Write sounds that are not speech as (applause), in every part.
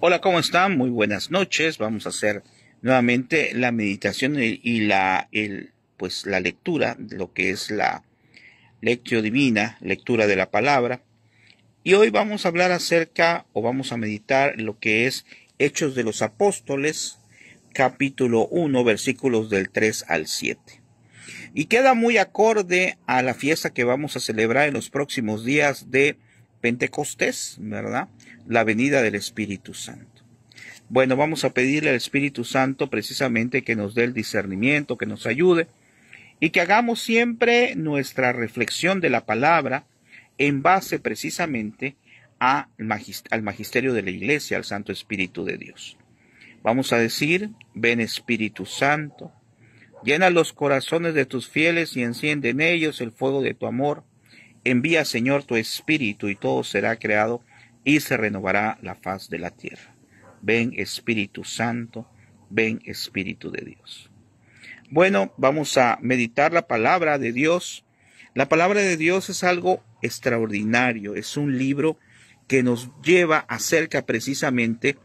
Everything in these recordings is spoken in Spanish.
Hola, ¿cómo están? Muy buenas noches. Vamos a hacer nuevamente la meditación y la, el, pues, la lectura lo que es la lectio divina, lectura de la palabra. Y hoy vamos a hablar acerca o vamos a meditar lo que es Hechos de los Apóstoles, capítulo 1, versículos del 3 al 7. Y queda muy acorde a la fiesta que vamos a celebrar en los próximos días de Pentecostés, ¿verdad? la venida del Espíritu Santo. Bueno, vamos a pedirle al Espíritu Santo precisamente que nos dé el discernimiento, que nos ayude y que hagamos siempre nuestra reflexión de la palabra en base precisamente al magisterio de la Iglesia, al Santo Espíritu de Dios. Vamos a decir, ven Espíritu Santo, llena los corazones de tus fieles y enciende en ellos el fuego de tu amor. Envía, Señor, tu Espíritu y todo será creado y se renovará la faz de la tierra. Ven Espíritu Santo, ven Espíritu de Dios. Bueno, vamos a meditar la palabra de Dios. La palabra de Dios es algo extraordinario, es un libro que nos lleva acerca precisamente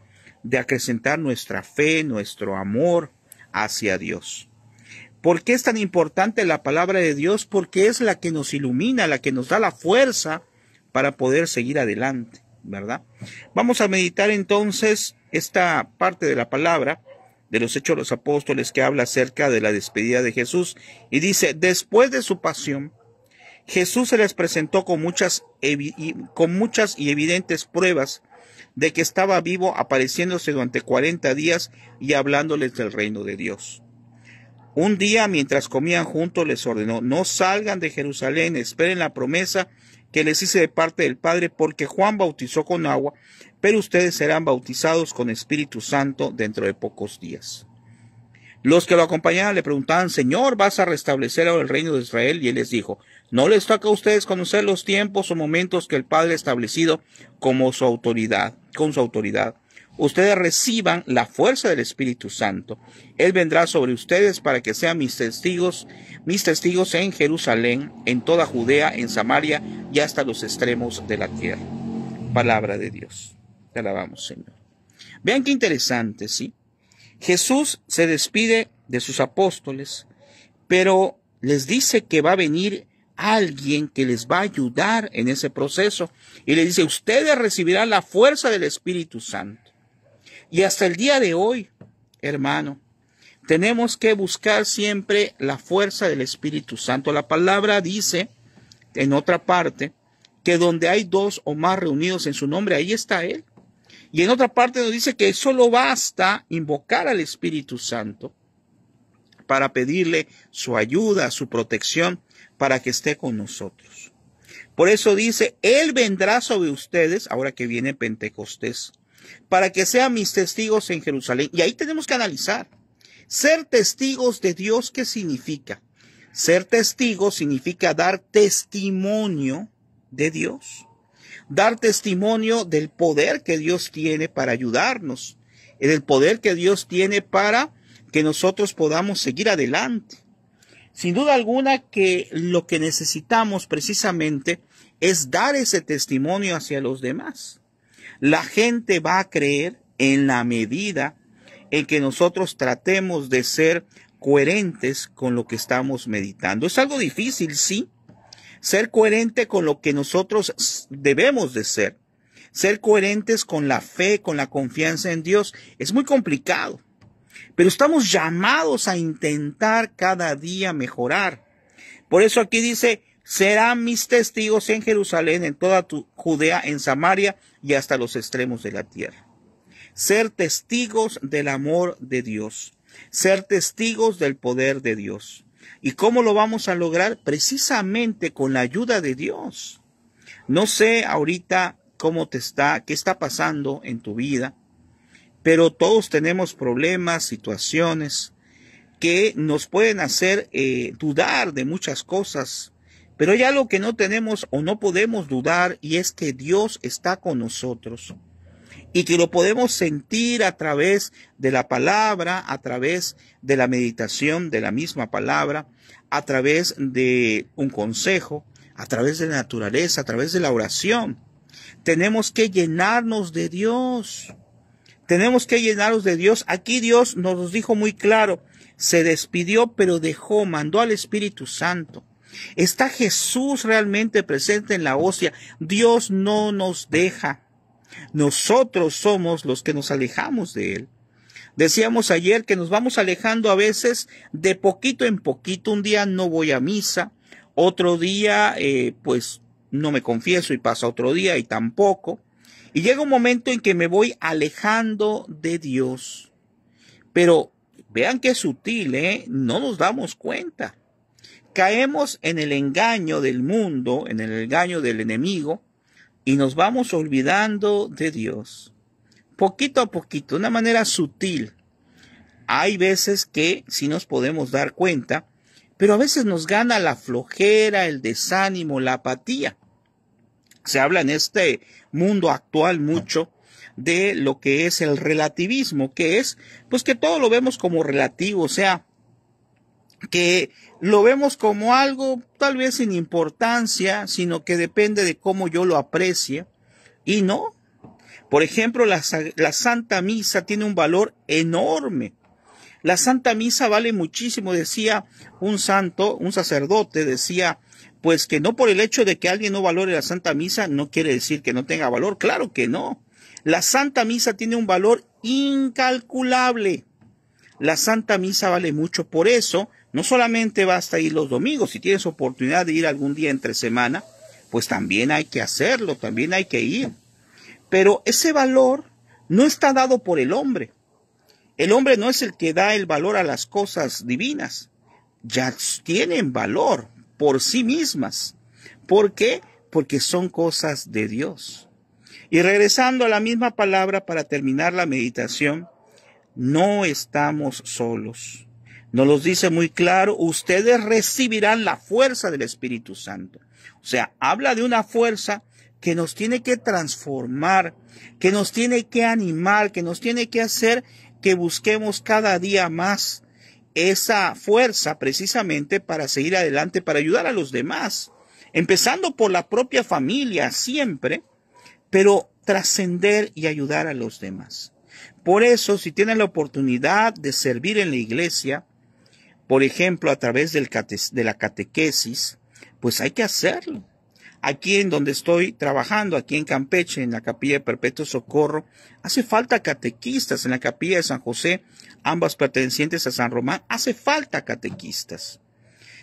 de acrecentar nuestra fe, nuestro amor hacia Dios. ¿Por qué es tan importante la palabra de Dios? Porque es la que nos ilumina, la que nos da la fuerza para poder seguir adelante. ¿verdad? Vamos a meditar entonces esta parte de la palabra de los Hechos de los Apóstoles que habla acerca de la despedida de Jesús y dice, después de su pasión, Jesús se les presentó con muchas, con muchas y evidentes pruebas de que estaba vivo apareciéndose durante 40 días y hablándoles del reino de Dios. Un día, mientras comían juntos, les ordenó, no salgan de Jerusalén, esperen la promesa que les hice de parte del Padre, porque Juan bautizó con agua, pero ustedes serán bautizados con Espíritu Santo dentro de pocos días. Los que lo acompañaban le preguntaban, Señor, ¿vas a restablecer ahora el reino de Israel? Y él les dijo, no les toca a ustedes conocer los tiempos o momentos que el Padre ha establecido como su autoridad, con su autoridad ustedes reciban la fuerza del Espíritu Santo. Él vendrá sobre ustedes para que sean mis testigos, mis testigos en Jerusalén, en toda Judea, en Samaria y hasta los extremos de la tierra. Palabra de Dios. Te alabamos, Señor. Vean qué interesante, ¿sí? Jesús se despide de sus apóstoles, pero les dice que va a venir alguien que les va a ayudar en ese proceso. Y les dice, ustedes recibirán la fuerza del Espíritu Santo. Y hasta el día de hoy, hermano, tenemos que buscar siempre la fuerza del Espíritu Santo. La palabra dice, en otra parte, que donde hay dos o más reunidos en su nombre, ahí está Él. Y en otra parte nos dice que solo basta invocar al Espíritu Santo para pedirle su ayuda, su protección, para que esté con nosotros. Por eso dice, Él vendrá sobre ustedes, ahora que viene Pentecostés, para que sean mis testigos en Jerusalén. Y ahí tenemos que analizar. Ser testigos de Dios, ¿qué significa? Ser testigo significa dar testimonio de Dios, dar testimonio del poder que Dios tiene para ayudarnos, el poder que Dios tiene para que nosotros podamos seguir adelante. Sin duda alguna que lo que necesitamos precisamente es dar ese testimonio hacia los demás. La gente va a creer en la medida en que nosotros tratemos de ser coherentes con lo que estamos meditando. Es algo difícil, sí, ser coherente con lo que nosotros debemos de ser. Ser coherentes con la fe, con la confianza en Dios, es muy complicado. Pero estamos llamados a intentar cada día mejorar. Por eso aquí dice, serán mis testigos en Jerusalén, en toda tu Judea, en Samaria y hasta los extremos de la tierra. Ser testigos del amor de Dios, ser testigos del poder de Dios. ¿Y cómo lo vamos a lograr? Precisamente con la ayuda de Dios. No sé ahorita cómo te está, qué está pasando en tu vida, pero todos tenemos problemas, situaciones que nos pueden hacer eh, dudar de muchas cosas, pero hay algo que no tenemos o no podemos dudar y es que Dios está con nosotros y que lo podemos sentir a través de la palabra, a través de la meditación de la misma palabra, a través de un consejo, a través de la naturaleza, a través de la oración. Tenemos que llenarnos de Dios. Tenemos que llenarnos de Dios. Aquí Dios nos dijo muy claro, se despidió, pero dejó, mandó al Espíritu Santo. Está Jesús realmente presente en la hostia. Dios no nos deja. Nosotros somos los que nos alejamos de Él. Decíamos ayer que nos vamos alejando a veces de poquito en poquito. Un día no voy a misa, otro día eh, pues no me confieso y pasa otro día y tampoco. Y llega un momento en que me voy alejando de Dios. Pero vean qué es sutil, ¿eh? No nos damos cuenta caemos en el engaño del mundo, en el engaño del enemigo, y nos vamos olvidando de Dios. Poquito a poquito, de una manera sutil. Hay veces que sí nos podemos dar cuenta, pero a veces nos gana la flojera, el desánimo, la apatía. Se habla en este mundo actual mucho de lo que es el relativismo, que es pues que todo lo vemos como relativo, o sea, que lo vemos como algo tal vez sin importancia, sino que depende de cómo yo lo aprecie. Y no. Por ejemplo, la, la Santa Misa tiene un valor enorme. La Santa Misa vale muchísimo, decía un santo, un sacerdote, decía, pues que no por el hecho de que alguien no valore la Santa Misa, no quiere decir que no tenga valor. Claro que no. La Santa Misa tiene un valor incalculable. La Santa Misa vale mucho por eso, no solamente basta ir los domingos, si tienes oportunidad de ir algún día entre semana, pues también hay que hacerlo, también hay que ir. Pero ese valor no está dado por el hombre. El hombre no es el que da el valor a las cosas divinas. Ya tienen valor por sí mismas. ¿Por qué? Porque son cosas de Dios. Y regresando a la misma palabra para terminar la meditación, no estamos solos nos los dice muy claro, ustedes recibirán la fuerza del Espíritu Santo. O sea, habla de una fuerza que nos tiene que transformar, que nos tiene que animar, que nos tiene que hacer que busquemos cada día más esa fuerza precisamente para seguir adelante, para ayudar a los demás, empezando por la propia familia siempre, pero trascender y ayudar a los demás. Por eso, si tienen la oportunidad de servir en la iglesia, por ejemplo, a través del de la catequesis, pues hay que hacerlo. Aquí en donde estoy trabajando, aquí en Campeche, en la capilla de Perpetuo Socorro, hace falta catequistas. En la capilla de San José, ambas pertenecientes a San Román, hace falta catequistas.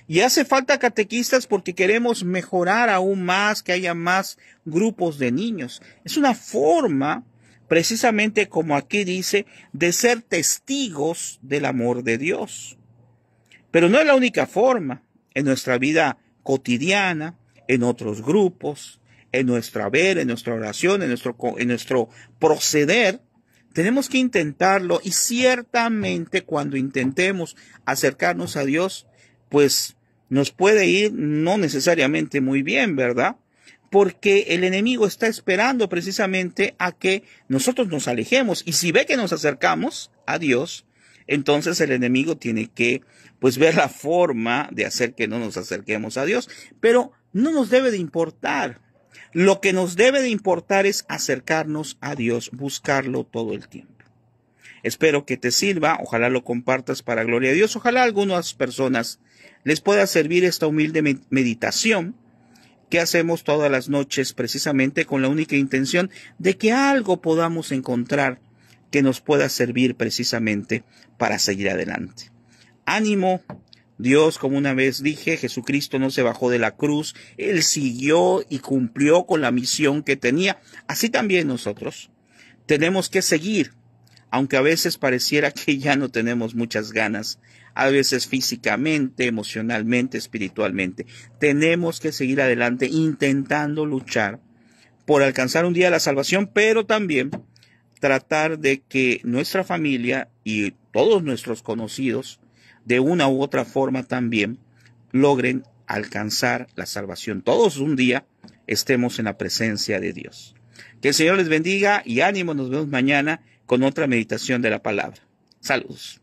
Y hace falta catequistas porque queremos mejorar aún más, que haya más grupos de niños. Es una forma, precisamente como aquí dice, de ser testigos del amor de Dios. Pero no es la única forma. En nuestra vida cotidiana, en otros grupos, en nuestra ver, en nuestra oración, en nuestro, en nuestro proceder, tenemos que intentarlo y ciertamente cuando intentemos acercarnos a Dios, pues nos puede ir no necesariamente muy bien, ¿verdad? Porque el enemigo está esperando precisamente a que nosotros nos alejemos y si ve que nos acercamos a Dios, entonces el enemigo tiene que pues ver la forma de hacer que no nos acerquemos a Dios, pero no nos debe de importar. Lo que nos debe de importar es acercarnos a Dios, buscarlo todo el tiempo. Espero que te sirva, ojalá lo compartas para gloria a Dios, ojalá algunas personas les pueda servir esta humilde meditación que hacemos todas las noches precisamente con la única intención de que algo podamos encontrar que nos pueda servir precisamente para seguir adelante. Ánimo, Dios, como una vez dije, Jesucristo no se bajó de la cruz, Él siguió y cumplió con la misión que tenía. Así también nosotros tenemos que seguir, aunque a veces pareciera (laughs) que ya no tenemos muchas ganas, a veces físicamente, emocionalmente, espiritualmente. Tenemos que seguir adelante intentando luchar por alcanzar un día la salvación, pero también tratar de que nuestra familia y todos nuestros conocidos, de una u otra forma también, logren alcanzar la salvación. Todos un día estemos en la presencia de Dios. Que el Señor les bendiga y ánimo, nos vemos mañana con otra meditación de la palabra. Saludos.